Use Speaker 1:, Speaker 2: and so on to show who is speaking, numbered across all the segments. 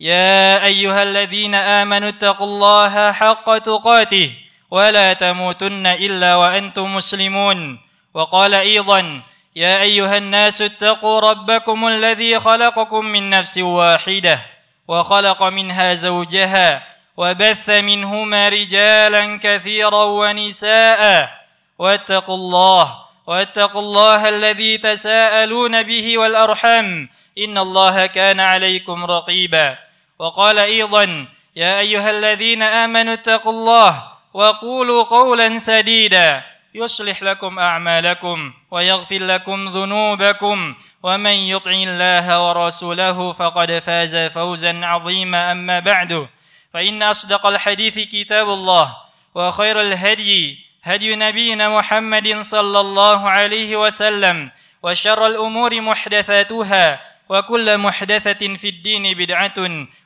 Speaker 1: يا أيها الذين آمنوا اتقوا الله حق تقاته ولا تموتن إلا وأنتم مسلمون وقال أيضا يا أيها الناس اتقوا ربكم الذي خلقكم من نفس واحدة وخلق منها زوجها وبث منهما رجالا كثيرا ونساء واتقوا الله واتقوا الله الذي تساءلون به والأرحم إن الله كان عليكم رقيباً وقال أيضا يا أيها الذين آمنوا اتقوا الله وقولوا قولا سديدا يصلح لكم أعمالكم ويغفر لكم ذنوبكم ومن يطع الله ورسوله فقد فاز فوزا عظيما أما بعد فإن أصدق الحديث كتاب الله وخير الهدي هدي نبينا محمد صلى الله عليه وسلم وشر الأمور محدثاتها وكل محدثة في الدين بدعة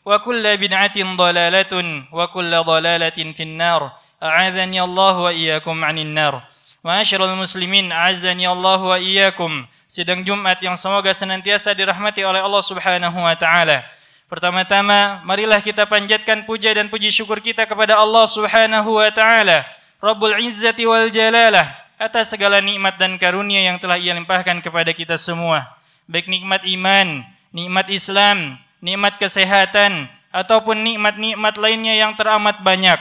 Speaker 1: وكل بدعة ضلالة وكل ضلالة في النار أعاذني الله وإياكم عن النار وأشر muslimin, azani الله wa iyyakum. Sidang Jumat yang semoga senantiasa dirahmati oleh Allah Subhanahu wa taala. Pertama-tama, marilah kita panjatkan puja dan puji syukur kita kepada Allah Subhanahu wa taala, Rabbul Izzati wal Jalalah, atas segala nikmat dan karunia yang telah Ia limpahkan kepada kita semua baik nikmat iman, nikmat Islam, nikmat kesehatan, ataupun nikmat-nikmat lainnya yang teramat banyak,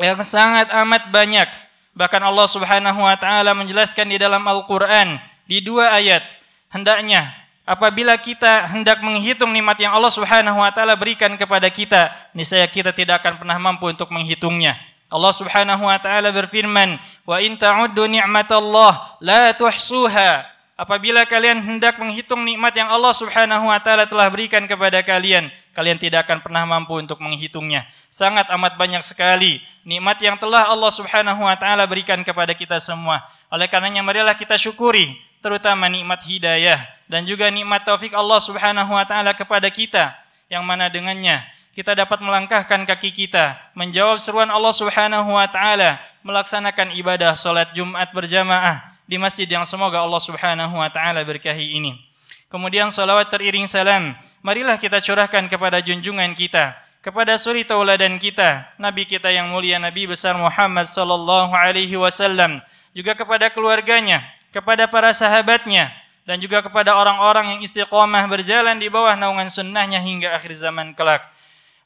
Speaker 1: yang sangat amat banyak. Bahkan Allah Subhanahu wa taala menjelaskan di dalam Al-Qur'an di dua ayat, hendaknya apabila kita hendak menghitung nikmat yang Allah Subhanahu wa taala berikan kepada kita, niscaya kita tidak akan pernah mampu untuk menghitungnya. Allah Subhanahu wa taala berfirman, "Wa in ta'uddu allah la tuhsuha." apabila kalian hendak menghitung nikmat yang Allah Subhanahu wa taala telah berikan kepada kalian, kalian tidak akan pernah mampu untuk menghitungnya. Sangat amat banyak sekali nikmat yang telah Allah Subhanahu wa taala berikan kepada kita semua. Oleh karenanya marilah kita syukuri terutama nikmat hidayah dan juga nikmat taufik Allah Subhanahu wa taala kepada kita yang mana dengannya kita dapat melangkahkan kaki kita menjawab seruan Allah Subhanahu wa taala melaksanakan ibadah salat Jumat berjamaah di masjid yang semoga Allah Subhanahu wa taala berkahi ini. Kemudian salawat teriring salam, marilah kita curahkan kepada junjungan kita, kepada suri tauladan kita, nabi kita yang mulia Nabi besar Muhammad sallallahu alaihi wasallam, juga kepada keluarganya, kepada para sahabatnya, dan juga kepada orang-orang yang istiqomah berjalan di bawah naungan sunnahnya hingga akhir zaman kelak.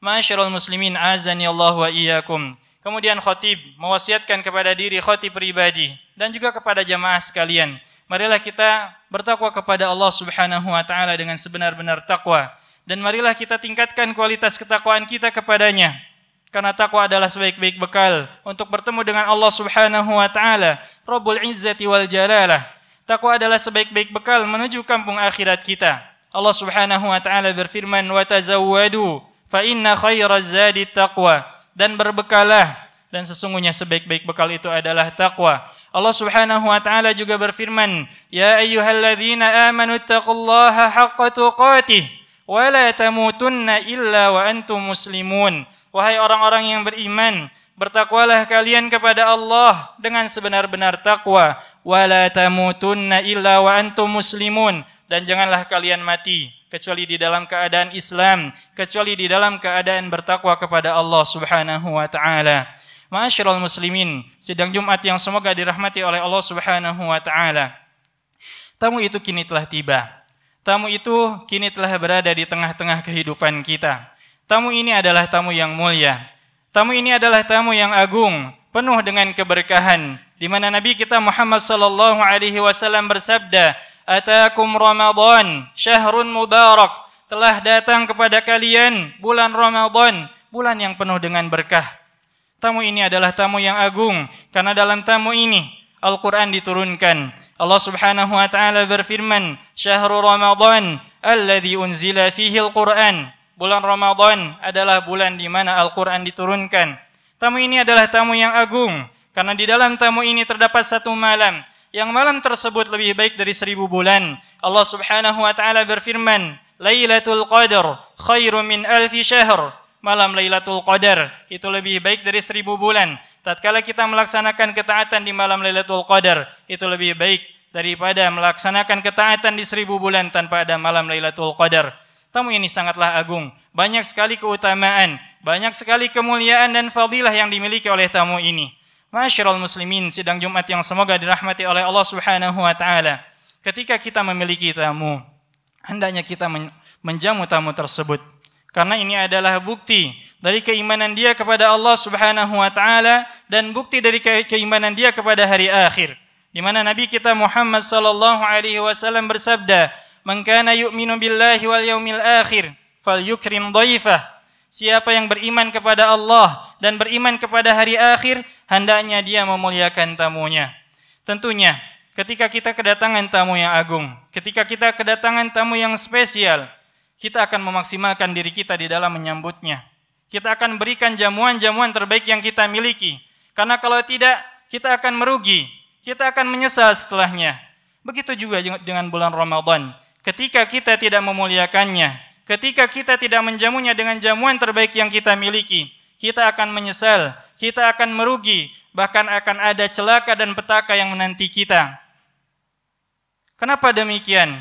Speaker 1: Masyarul muslimin azani Allah wa iyyakum. Kemudian khotib mewasiatkan kepada diri khotib pribadi dan juga kepada jamaah sekalian. Marilah kita bertakwa kepada Allah Subhanahu wa taala dengan sebenar-benar takwa dan marilah kita tingkatkan kualitas ketakwaan kita kepadanya. Karena takwa adalah sebaik-baik bekal untuk bertemu dengan Allah Subhanahu wa taala, Rabbul Izzati wal Jalalah. Takwa adalah sebaik-baik bekal menuju kampung akhirat kita. Allah Subhanahu wa taala berfirman wa tazawwadu fa inna khairaz zadi taqwa dan berbekalah dan sesungguhnya sebaik-baik bekal itu adalah takwa. Allah Subhanahu wa taala juga berfirman, "Ya ayyuhalladzina amanu taqullaha haqqa tuqatih wa la tamutunna illa wa antum muslimun." Wahai orang-orang yang beriman, bertakwalah kalian kepada Allah dengan sebenar-benar takwa, wa la tamutunna illa wa antum muslimun dan janganlah kalian mati kecuali di dalam keadaan Islam, kecuali di dalam keadaan bertakwa kepada Allah Subhanahu wa taala. Ma'asyiral muslimin, sidang Jumat yang semoga dirahmati oleh Allah Subhanahu wa taala. Tamu itu kini telah tiba. Tamu itu kini telah berada di tengah-tengah kehidupan kita. Tamu ini adalah tamu yang mulia. Tamu ini adalah tamu yang agung, penuh dengan keberkahan di mana Nabi kita Muhammad sallallahu alaihi wasallam bersabda, Atakum Ramadan, syahrun mubarak. Telah datang kepada kalian bulan Ramadan, bulan yang penuh dengan berkah. Tamu ini adalah tamu yang agung karena dalam tamu ini Al-Qur'an diturunkan. Allah Subhanahu wa taala berfirman, "Syahrul Ramadan alladzi unzila fihi Al-Qur'an." Bulan Ramadan adalah bulan di mana Al-Qur'an diturunkan. Tamu ini adalah tamu yang agung karena di dalam tamu ini terdapat satu malam yang malam tersebut lebih baik dari seribu bulan. Allah Subhanahu wa taala berfirman, "Lailatul Qadar Khairu min alfi syahr." Malam Lailatul Qadar itu lebih baik dari seribu bulan. Tatkala kita melaksanakan ketaatan di malam Lailatul Qadar, itu lebih baik daripada melaksanakan ketaatan di seribu bulan tanpa ada malam Lailatul Qadar. Tamu ini sangatlah agung. Banyak sekali keutamaan, banyak sekali kemuliaan dan fadilah yang dimiliki oleh tamu ini. Masyarul muslimin, sidang Jumat yang semoga dirahmati oleh Allah Subhanahu wa taala. Ketika kita memiliki tamu, hendaknya kita menjamu tamu tersebut. Karena ini adalah bukti dari keimanan dia kepada Allah Subhanahu wa taala dan bukti dari keimanan dia kepada hari akhir. Di mana Nabi kita Muhammad sallallahu alaihi wasallam bersabda, "Man kana yu'minu billahi wal yaumil akhir falyukrim dhaifah Siapa yang beriman kepada Allah dan beriman kepada hari akhir, hendaknya dia memuliakan tamunya. Tentunya, ketika kita kedatangan tamu yang agung, ketika kita kedatangan tamu yang spesial, kita akan memaksimalkan diri kita di dalam menyambutnya. Kita akan berikan jamuan-jamuan terbaik yang kita miliki. Karena kalau tidak, kita akan merugi. Kita akan menyesal setelahnya. Begitu juga dengan bulan Ramadan. Ketika kita tidak memuliakannya, ketika kita tidak menjamunya dengan jamuan terbaik yang kita miliki, kita akan menyesal, kita akan merugi, bahkan akan ada celaka dan petaka yang menanti kita. Kenapa demikian?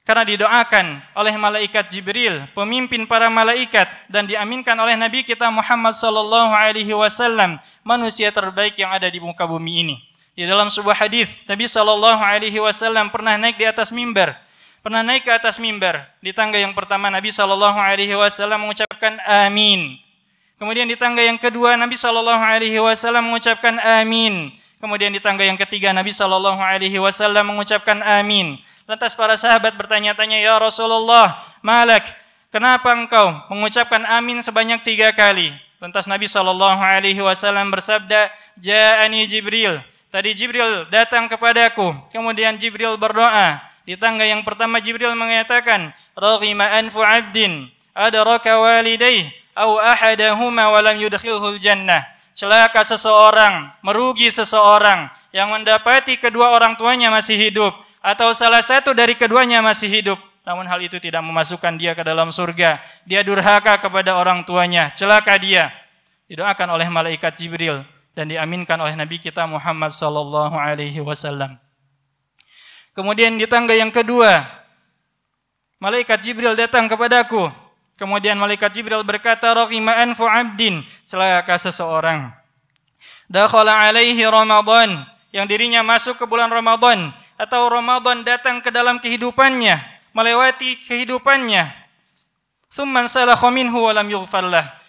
Speaker 1: Karena didoakan oleh malaikat Jibril, pemimpin para malaikat dan diaminkan oleh Nabi kita Muhammad sallallahu alaihi wasallam, manusia terbaik yang ada di muka bumi ini. Di dalam sebuah hadis, Nabi sallallahu alaihi wasallam pernah naik di atas mimbar pernah naik ke atas mimbar. Di tangga yang pertama Nabi Shallallahu Alaihi Wasallam mengucapkan amin. Kemudian di tangga yang kedua Nabi Shallallahu Alaihi Wasallam mengucapkan amin. Kemudian di tangga yang ketiga Nabi Shallallahu Alaihi Wasallam mengucapkan amin. Lantas para sahabat bertanya-tanya, ya Rasulullah, malak, kenapa engkau mengucapkan amin sebanyak tiga kali? Lantas Nabi Shallallahu Alaihi Wasallam bersabda, Jaani Jibril. Tadi Jibril datang kepadaku. Kemudian Jibril berdoa, di tangga yang pertama Jibril mengatakan, "Raghima anfu 'abdin adraka walidayh aw ahadahuma wa lam yudkhilhul jannah." Celaka seseorang, merugi seseorang yang mendapati kedua orang tuanya masih hidup atau salah satu dari keduanya masih hidup namun hal itu tidak memasukkan dia ke dalam surga. Dia durhaka kepada orang tuanya, celaka dia. Didoakan oleh malaikat Jibril dan diaminkan oleh Nabi kita Muhammad sallallahu alaihi wasallam. Kemudian di tangga yang kedua, malaikat Jibril datang kepadaku. Kemudian malaikat Jibril berkata, "Raqima anfu 'abdin," celaka seseorang. Dakhala alaihi Ramadan, yang dirinya masuk ke bulan Ramadan atau Ramadan datang ke dalam kehidupannya, melewati kehidupannya. Summan salakha minhu wa lam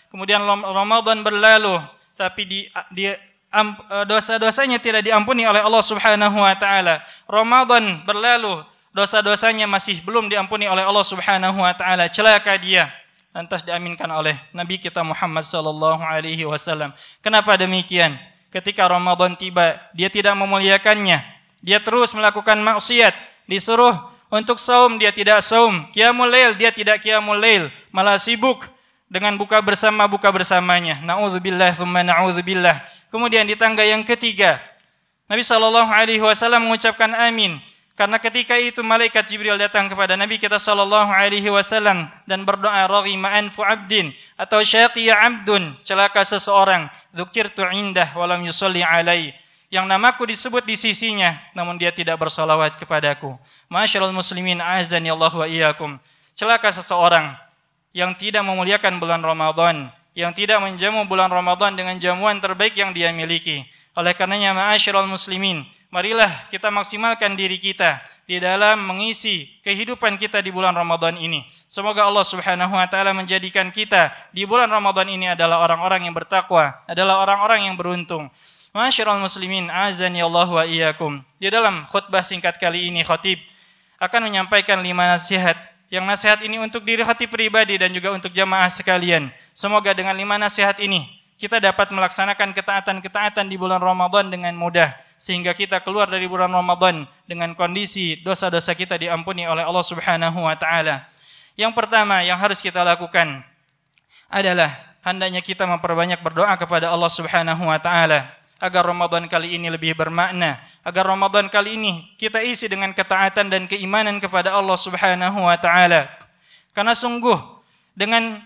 Speaker 1: Kemudian Ramadan berlalu, tapi di, di E, dosa-dosanya tidak diampuni oleh Allah Subhanahu wa taala. Ramadan berlalu, dosa-dosanya masih belum diampuni oleh Allah Subhanahu wa taala. Celaka dia. Lantas diaminkan oleh Nabi kita Muhammad sallallahu alaihi wasallam. Kenapa demikian? Ketika Ramadan tiba, dia tidak memuliakannya. Dia terus melakukan maksiat, disuruh untuk saum dia tidak saum, qiyamul lail dia tidak qiyamul lail, malah sibuk dengan buka bersama buka bersamanya. Nauzubillah summa nauzubillah. Kemudian di tangga yang ketiga Nabi Shallallahu alaihi wasallam mengucapkan amin karena ketika itu malaikat Jibril datang kepada Nabi kita Shallallahu alaihi wasallam dan berdoa raghima ma'an abdin atau syaqiya abdun celaka seseorang dzukirtu indah walam yusalli alai yang namaku disebut di sisinya namun dia tidak bersolawat kepadaku. Masyarul muslimin azan ya Allah wa iyyakum. Celaka seseorang yang tidak memuliakan bulan Ramadan, yang tidak menjamu bulan Ramadan dengan jamuan terbaik yang dia miliki. Oleh karenanya ma'asyiral muslimin, marilah kita maksimalkan diri kita di dalam mengisi kehidupan kita di bulan Ramadan ini. Semoga Allah Subhanahu wa taala menjadikan kita di bulan Ramadan ini adalah orang-orang yang bertakwa, adalah orang-orang yang beruntung. Masyiral muslimin, Azan ya Allah wa iyyakum. Di dalam khutbah singkat kali ini khatib akan menyampaikan lima nasihat yang nasihat ini untuk diri hati pribadi dan juga untuk jamaah sekalian. Semoga dengan lima nasihat ini kita dapat melaksanakan ketaatan-ketaatan di bulan Ramadan dengan mudah sehingga kita keluar dari bulan Ramadan dengan kondisi dosa-dosa kita diampuni oleh Allah Subhanahu wa taala. Yang pertama yang harus kita lakukan adalah hendaknya kita memperbanyak berdoa kepada Allah Subhanahu wa taala agar Ramadan kali ini lebih bermakna, agar Ramadan kali ini kita isi dengan ketaatan dan keimanan kepada Allah Subhanahu wa taala. Karena sungguh dengan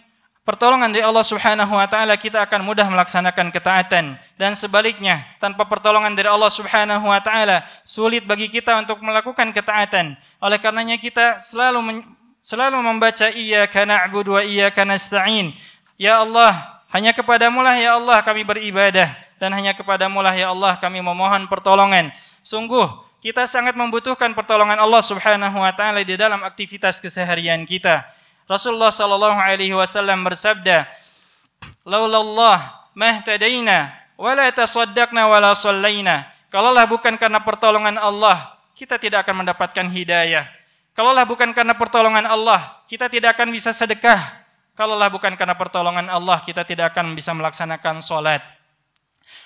Speaker 1: pertolongan dari Allah Subhanahu wa taala kita akan mudah melaksanakan ketaatan dan sebaliknya tanpa pertolongan dari Allah Subhanahu wa taala sulit bagi kita untuk melakukan ketaatan. Oleh karenanya kita selalu selalu membaca iyyaka na'budu wa iyyaka nasta'in. Ya Allah, hanya kepadamu lah ya Allah kami beribadah dan hanya kepadamu lah ya Allah kami memohon pertolongan. Sungguh kita sangat membutuhkan pertolongan Allah Subhanahu wa taala di dalam aktivitas keseharian kita. Rasulullah sallallahu alaihi wasallam bersabda, "Laulallah mahtadaina la tasaddaqna la sallaina." Kalaulah bukan karena pertolongan Allah, kita tidak akan mendapatkan hidayah. Kalaulah bukan karena pertolongan Allah, kita tidak akan bisa sedekah. Kalaulah bukan karena pertolongan Allah, kita tidak akan bisa melaksanakan sholat.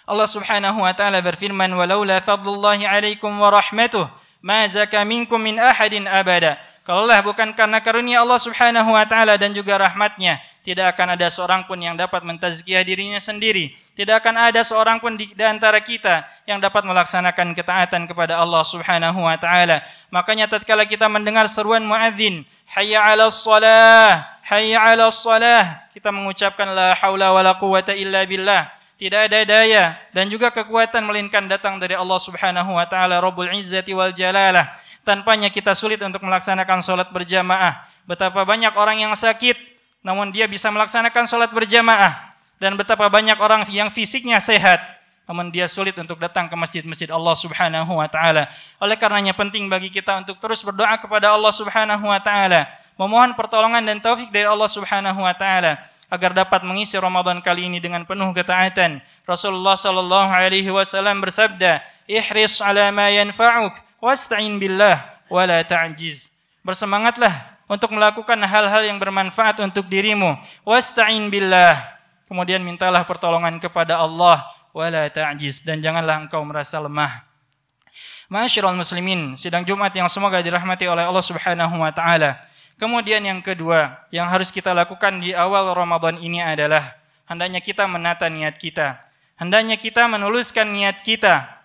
Speaker 1: Allah Subhanahu wa taala berfirman walaula fadlullahi alaikum wa rahmatuh ma zaka minkum min ahadin abada Kalaulah bukan karena karunia Allah Subhanahu wa taala dan juga rahmatnya, tidak akan ada seorang pun yang dapat mentazkiyah dirinya sendiri. Tidak akan ada seorang pun di, di antara kita yang dapat melaksanakan ketaatan kepada Allah Subhanahu wa taala. Makanya tatkala kita mendengar seruan muadzin, hayya 'alas salah, hayya 'alas salah, kita mengucapkan la haula wala quwata illa billah tidak ada daya dan juga kekuatan melainkan datang dari Allah Subhanahu wa taala Rabbul Izzati wal Jalalah. Tanpanya kita sulit untuk melaksanakan sholat berjamaah. Betapa banyak orang yang sakit namun dia bisa melaksanakan sholat berjamaah dan betapa banyak orang yang fisiknya sehat namun dia sulit untuk datang ke masjid-masjid Allah Subhanahu wa taala. Oleh karenanya penting bagi kita untuk terus berdoa kepada Allah Subhanahu wa taala memohon pertolongan dan taufik dari Allah Subhanahu wa taala agar dapat mengisi Ramadan kali ini dengan penuh ketaatan. Rasulullah sallallahu alaihi wasallam bersabda, "Ihris 'ala ma yanfa'uk wasta'in billah wa la ta'jiz." Bersemangatlah untuk melakukan hal-hal yang bermanfaat untuk dirimu. Wasta'in billah. Kemudian mintalah pertolongan kepada Allah wa la ta'jiz dan janganlah engkau merasa lemah. Masyarul muslimin, sidang Jumat yang semoga dirahmati oleh Allah Subhanahu wa taala. Kemudian yang kedua, yang harus kita lakukan di awal Ramadan ini adalah hendaknya kita menata niat kita. Hendaknya kita menuliskan niat kita.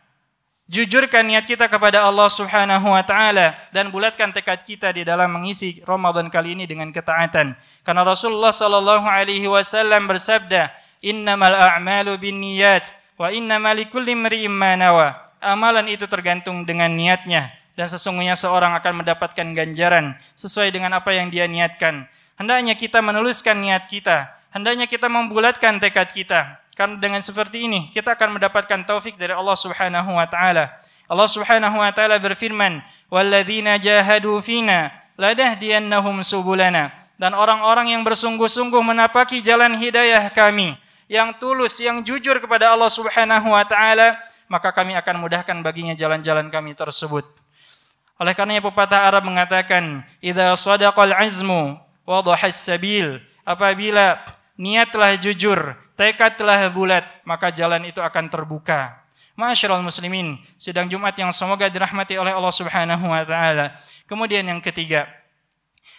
Speaker 1: Jujurkan niat kita kepada Allah Subhanahu wa taala dan bulatkan tekad kita di dalam mengisi Ramadan kali ini dengan ketaatan. Karena Rasulullah sallallahu alaihi wasallam bersabda, "Innamal a'malu binniyat wa innamal likulli imri'in ma nawa." Amalan itu tergantung dengan niatnya dan sesungguhnya seorang akan mendapatkan ganjaran sesuai dengan apa yang dia niatkan. Hendaknya kita menuliskan niat kita, hendaknya kita membulatkan tekad kita. Karena dengan seperti ini kita akan mendapatkan taufik dari Allah Subhanahu wa taala. Allah Subhanahu wa taala berfirman, "Walladzina jahadu fina ladahdiyannahum subulana." Dan orang-orang yang bersungguh-sungguh menapaki jalan hidayah kami, yang tulus, yang jujur kepada Allah Subhanahu wa taala, maka kami akan mudahkan baginya jalan-jalan kami tersebut. Oleh karenanya pepatah Arab mengatakan, "Idza sadaqal azmu wadhahas sabil." Apabila niat telah jujur, tekad telah bulat, maka jalan itu akan terbuka. Masyarul muslimin, sidang Jumat yang semoga dirahmati oleh Allah Subhanahu wa taala. Kemudian yang ketiga,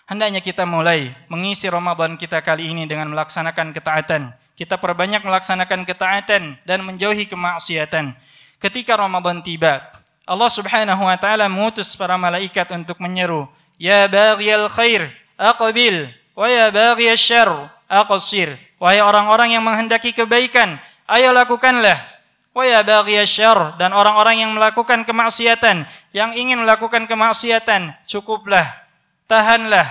Speaker 1: hendaknya kita mulai mengisi Ramadan kita kali ini dengan melaksanakan ketaatan. Kita perbanyak melaksanakan ketaatan dan menjauhi kemaksiatan. Ketika Ramadan tiba, Allah Subhanahu wa taala mengutus para malaikat untuk menyeru, "Ya baghiyal khair, aqbil, wa ya baghiyasy syarr, aqsir." Wahai orang-orang yang menghendaki kebaikan, ayo lakukanlah. Wa ya baghiyasy syarr dan orang-orang yang melakukan kemaksiatan, yang ingin melakukan kemaksiatan, cukuplah, tahanlah.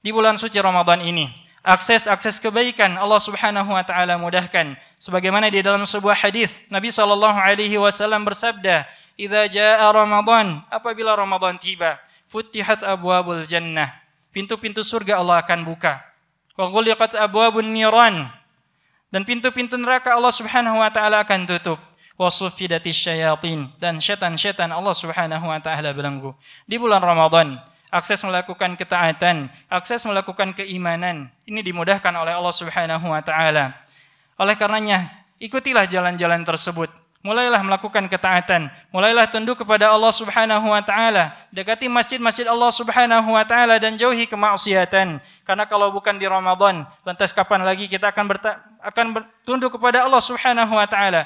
Speaker 1: Di bulan suci Ramadan ini, akses-akses kebaikan Allah Subhanahu wa taala mudahkan. Sebagaimana di dalam sebuah hadis Nabi sallallahu alaihi wasallam bersabda, "Idza jaa Ramadan, apabila Ramadan tiba, futihat abwabul jannah." Pintu-pintu surga Allah akan buka. Wa ghuliqat abwabun niran. Dan pintu-pintu neraka Allah Subhanahu wa taala akan tutup. Wasufidatis syayatin dan setan-setan Allah Subhanahu wa taala belenggu. Di bulan Ramadan akses melakukan ketaatan, akses melakukan keimanan. Ini dimudahkan oleh Allah Subhanahu wa taala. Oleh karenanya, ikutilah jalan-jalan tersebut. Mulailah melakukan ketaatan, mulailah tunduk kepada Allah Subhanahu wa taala, dekati masjid-masjid Allah Subhanahu wa taala dan jauhi kemaksiatan. Karena kalau bukan di Ramadan, lantas kapan lagi kita akan berta akan tunduk kepada Allah Subhanahu wa taala?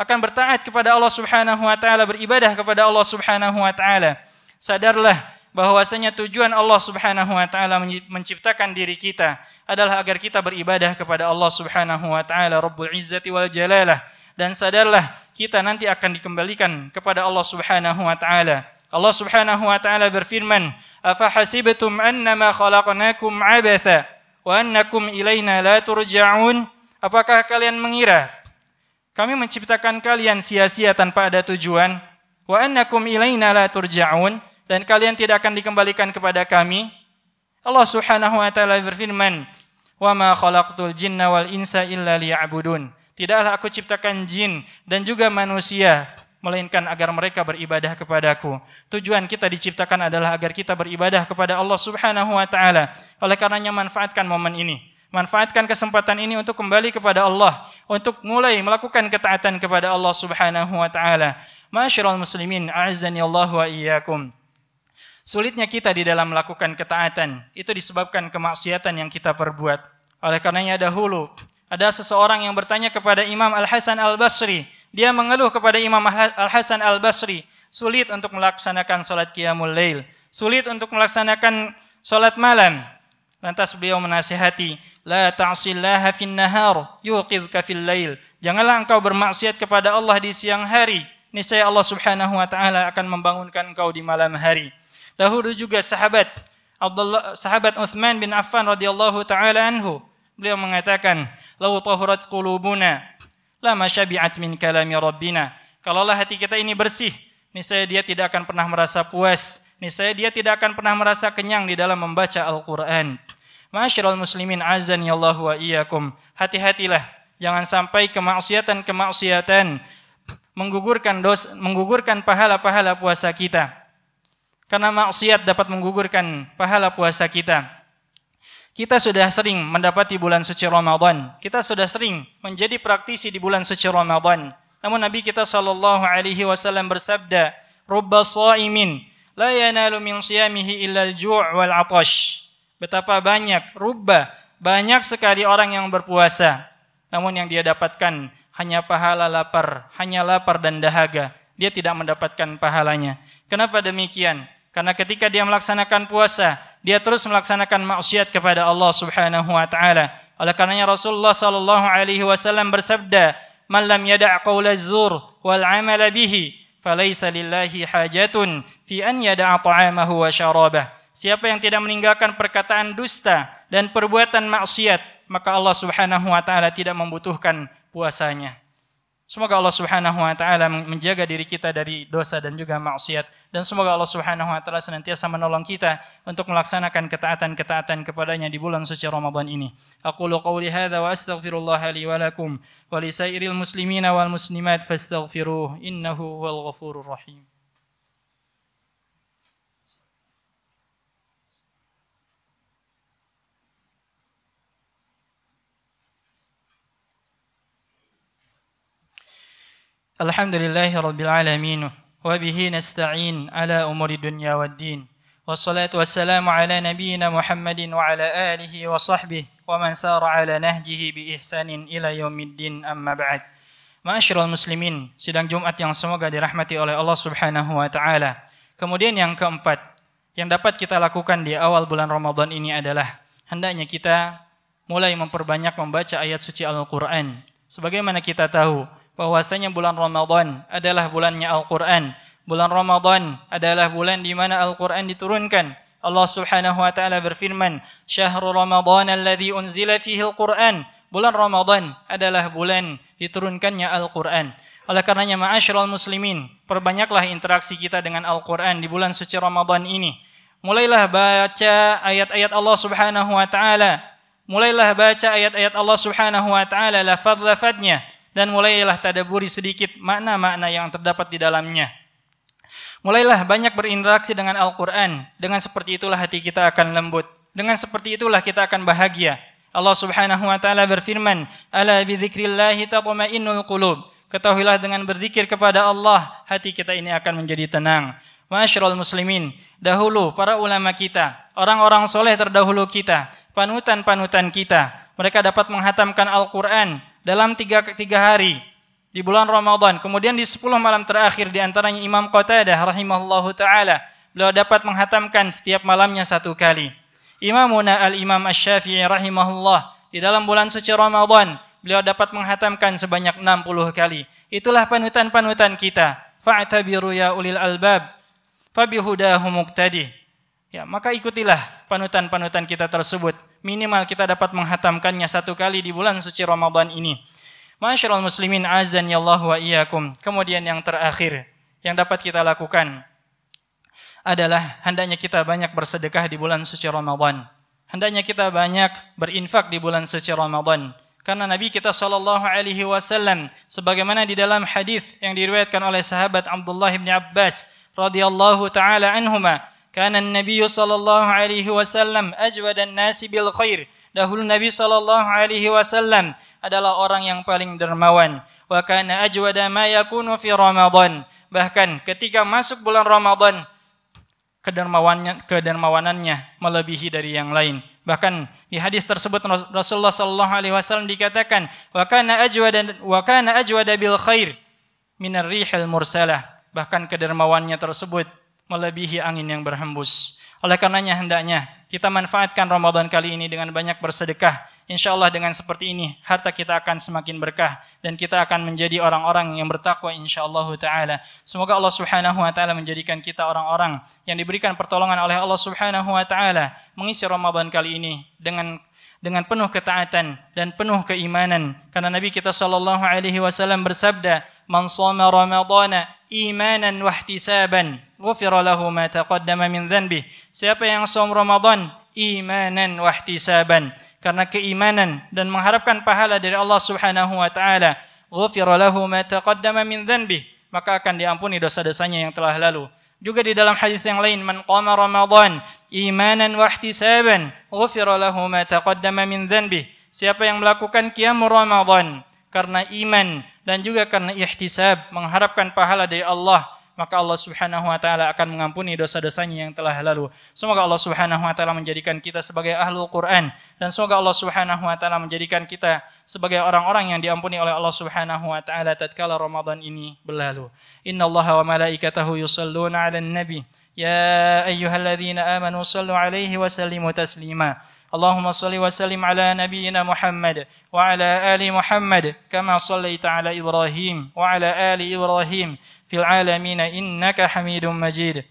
Speaker 1: akan bertaat kepada Allah Subhanahu wa taala, beribadah kepada Allah Subhanahu wa taala. Sadarlah bahwasanya tujuan Allah Subhanahu wa taala menciptakan diri kita adalah agar kita beribadah kepada Allah Subhanahu wa taala Rabbul Izzati wal Jalalah dan sadarlah kita nanti akan dikembalikan kepada Allah Subhanahu wa taala. Allah Subhanahu wa taala berfirman, "Afa hasibtum annama khalaqnakum abatha wa annakum ilaina la turja'un?" Apakah kalian mengira kami menciptakan kalian sia-sia tanpa ada tujuan? Wa annakum ilaina la turja'un? dan kalian tidak akan dikembalikan kepada kami. Allah Subhanahu wa taala berfirman, "Wa ma khalaqtul jinna wal insa illa liya'budun." Tidaklah aku ciptakan jin dan juga manusia melainkan agar mereka beribadah kepadaku. Tujuan kita diciptakan adalah agar kita beribadah kepada Allah Subhanahu wa taala. Oleh karenanya manfaatkan momen ini. Manfaatkan kesempatan ini untuk kembali kepada Allah, untuk mulai melakukan ketaatan kepada Allah Subhanahu wa taala. Masyiral muslimin, a'azzani Allah wa iyyakum. Sulitnya kita di dalam melakukan ketaatan itu disebabkan kemaksiatan yang kita perbuat. Oleh karenanya dahulu ada seseorang yang bertanya kepada Imam Al Hasan Al Basri. Dia mengeluh kepada Imam Al Hasan Al Basri sulit untuk melaksanakan sholat kiamul lail, sulit untuk melaksanakan sholat malam. Lantas beliau menasihati, La ta'asillaha fin nahar, yuqidhka fil lail. Janganlah engkau bermaksiat kepada Allah di siang hari. Niscaya Allah subhanahu wa ta'ala akan membangunkan engkau di malam hari. Dahulu juga sahabat Abdullah sahabat Utsman bin Affan radhiyallahu taala anhu beliau mengatakan lau tahurat qulubuna la masyabi'at min kalami rabbina kalaulah hati kita ini bersih niscaya dia tidak akan pernah merasa puas niscaya dia tidak akan pernah merasa kenyang di dalam membaca Al-Qur'an Masyarul muslimin azan ya Allah wa iyyakum hati-hatilah jangan sampai kemaksiatan-kemaksiatan menggugurkan dosa menggugurkan pahala-pahala puasa kita karena maksiat dapat menggugurkan pahala puasa kita. Kita sudah sering mendapati bulan suci Ramadan. Kita sudah sering menjadi praktisi di bulan suci Ramadan. Namun Nabi kita sallallahu alaihi wasallam bersabda, "Rubba shaimin la yanalu min siyamihi illa al-ju' wal 'atash." Betapa banyak rubba, banyak sekali orang yang berpuasa. Namun yang dia dapatkan hanya pahala lapar, hanya lapar dan dahaga. Dia tidak mendapatkan pahalanya. Kenapa demikian? Karena ketika dia melaksanakan puasa, dia terus melaksanakan maksiat kepada Allah Subhanahu wa taala. Oleh karenanya Rasulullah sallallahu alaihi wasallam bersabda, "Man lam yada' qaula zur wal 'amala bihi, falaysa lillahi hajatun fi an yada' ta'amahu wa syarabah." Siapa yang tidak meninggalkan perkataan dusta dan perbuatan maksiat, maka Allah Subhanahu wa taala tidak membutuhkan puasanya. Semoga Allah Subhanahu wa taala menjaga diri kita dari dosa dan juga maksiat dan semoga Allah Subhanahu wa taala senantiasa menolong kita untuk melaksanakan ketaatan-ketaatan kepadanya di bulan suci Ramadan ini. Aku qawli hadza wa astaghfirullah li wa lakum wa li sairil muslimina wal muslimat fastaghfiruh innahu wal ghafurur rahim. Alhamdulillahi Rabbil Alamin وبه نستعين على أمور الدنيا والدين والصلاة والسلام على نبينا محمد وعلى آله وصحبه ومن سار على نهجه بإحسان إلى يوم الدين أما بعد Ma'asyiral muslimin, sidang Jumat yang semoga dirahmati oleh Allah Subhanahu wa taala. Kemudian yang keempat, yang dapat kita lakukan di awal bulan Ramadan ini adalah hendaknya kita mulai memperbanyak membaca ayat suci Al-Qur'an. Sebagaimana kita tahu, bahwasanya bulan Ramadan adalah bulannya Al-Qur'an. Bulan Ramadan adalah bulan di mana Al-Qur'an diturunkan. Allah Subhanahu wa taala berfirman, "Syahrul Ramadan alladzi unzila fihi Al-Qur'an." Bulan Ramadan adalah bulan diturunkannya Al-Qur'an. Oleh karenanya ma'asyiral muslimin, perbanyaklah interaksi kita dengan Al-Qur'an di bulan suci Ramadan ini. Mulailah baca ayat-ayat Allah Subhanahu wa taala. Mulailah baca ayat-ayat Allah Subhanahu wa taala lafaz-lafaznya dan mulailah tadaburi sedikit makna-makna yang terdapat di dalamnya. Mulailah banyak berinteraksi dengan Al-Quran. Dengan seperti itulah hati kita akan lembut. Dengan seperti itulah kita akan bahagia. Allah Subhanahu wa taala berfirman, "Ala bi qulub." Ketahuilah dengan berzikir kepada Allah, hati kita ini akan menjadi tenang. Masyarul muslimin, dahulu para ulama kita, orang-orang soleh terdahulu kita, panutan-panutan kita, mereka dapat menghatamkan Al-Quran, dalam tiga, tiga hari di bulan Ramadan. Kemudian di sepuluh malam terakhir di antaranya Imam Qatadah rahimahullahu taala beliau dapat menghatamkan setiap malamnya satu kali. Imamuna Al-Imam Asy-Syafi'i rahimahullah di dalam bulan suci Ramadan beliau dapat menghatamkan sebanyak enam puluh kali. Itulah panutan-panutan kita. Fa'tabiru ya ulil albab. Fabihudahum muqtadih. Ya, maka ikutilah panutan-panutan kita tersebut. Minimal kita dapat menghatamkannya satu kali di bulan suci Ramadan ini. Masyarul muslimin azan ya Allah wa iyakum. Kemudian yang terakhir yang dapat kita lakukan adalah hendaknya kita banyak bersedekah di bulan suci Ramadan. Hendaknya kita banyak berinfak di bulan suci Ramadan. Karena Nabi kita saw Alaihi Wasallam, sebagaimana di dalam hadis yang diriwayatkan oleh sahabat Abdullah bin Abbas radhiyallahu taala anhumah, karena Nabi sallallahu alaihi wasallam ajwad nasi bil khair. Dahulu Nabi sallallahu alaihi wasallam adalah orang yang paling dermawan. Wa kana ajwada ma yakunu fi Ramadan. Bahkan ketika masuk bulan Ramadan, kedermawannya kedermawanannya melebihi dari yang lain. Bahkan di hadis tersebut Rasulullah sallallahu alaihi wasallam dikatakan, "Wa kana ajwada wa kana ajwada bil khair minar rihil mursalah." Bahkan kedermawannya tersebut melebihi angin yang berhembus. Oleh karenanya hendaknya kita manfaatkan Ramadan kali ini dengan banyak bersedekah. Insya Allah dengan seperti ini harta kita akan semakin berkah dan kita akan menjadi orang-orang yang bertakwa insya Allah Taala. Semoga Allah Subhanahu Wa Taala menjadikan kita orang-orang yang diberikan pertolongan oleh Allah Subhanahu Wa Taala mengisi Ramadan kali ini dengan dengan penuh ketaatan dan penuh keimanan karena Nabi kita Shallallahu Alaihi Wasallam bersabda, "Man shoma Ramadana imanan wahtisaban ghufira lahu ma taqaddama min dhanbi siapa yang som Ramadan imanan wahtisaban karena keimanan dan mengharapkan pahala dari Allah Subhanahu wa taala ghufira lahu ma taqaddama min dhanbi maka akan diampuni dosa-dosanya yang telah lalu juga di dalam hadis yang lain man qama ramadan imanan wa ihtisaban ghufira lahu ma taqaddama min dhanbi siapa yang melakukan qiyam ramadan karena iman dan juga karena ihtisab mengharapkan pahala dari Allah maka Allah Subhanahu wa taala akan mengampuni dosa-dosanya yang telah lalu. Semoga Allah Subhanahu wa taala menjadikan kita sebagai ahlu Quran dan semoga Allah Subhanahu wa taala menjadikan kita sebagai orang-orang yang diampuni oleh Allah Subhanahu wa taala tatkala Ramadan ini berlalu. Allah wa malaikatahu yusalluna 'alan nabi. Ya ayyuhalladzina amanu sallu 'alaihi wa sallimu taslima. اللهم صل وسلم على نبينا محمد وعلى آل محمد كما صليت على إبراهيم وعلى آل إبراهيم في العالمين إنك حميد مجيد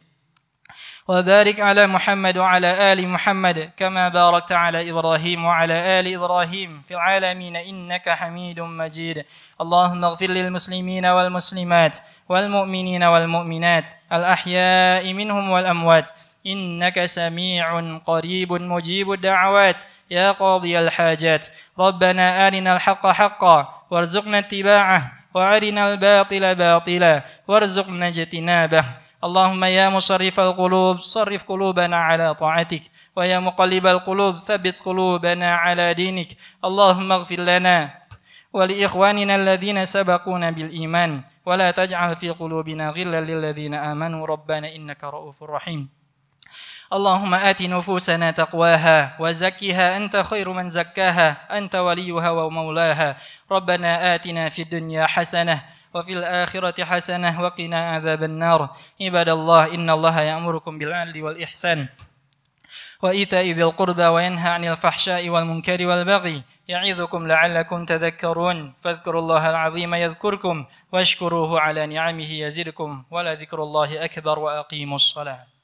Speaker 1: وبارك على محمد وعلى آل محمد كما باركت على إبراهيم وعلى آل إبراهيم في العالمين إنك حميد مجيد اللهم اغفر للمسلمين والمسلمات والمؤمنين والمؤمنات الأحياء منهم والأموات إنك سميع قريب مجيب الدعوات يا قاضي الحاجات ربنا آرنا الحق حقا وارزقنا اتباعه وأرنا الباطل باطلا وارزقنا اجتنابه اللهم يا مصرف القلوب صرف قلوبنا على طاعتك ويا مقلب القلوب ثبت قلوبنا على دينك اللهم اغفر لنا ولإخواننا الذين سبقونا بالإيمان ولا تجعل في قلوبنا غلا للذين آمنوا ربنا إنك رؤوف رحيم اللهم آت نفوسنا تقواها وزكها أنت خير من زكاها أنت وليها ومولاها ربنا آتنا في الدنيا حسنة وفي الآخرة حسنة وقنا عذاب النار عباد الله إن الله يأمركم بالعدل والإحسان وإيتاء ذي القربى وينهى عن الفحشاء والمنكر والبغي يعظكم لعلكم تذكرون فاذكروا الله العظيم يذكركم واشكروه على نعمه يزدكم ولذكر الله أكبر وأقيموا الصلاة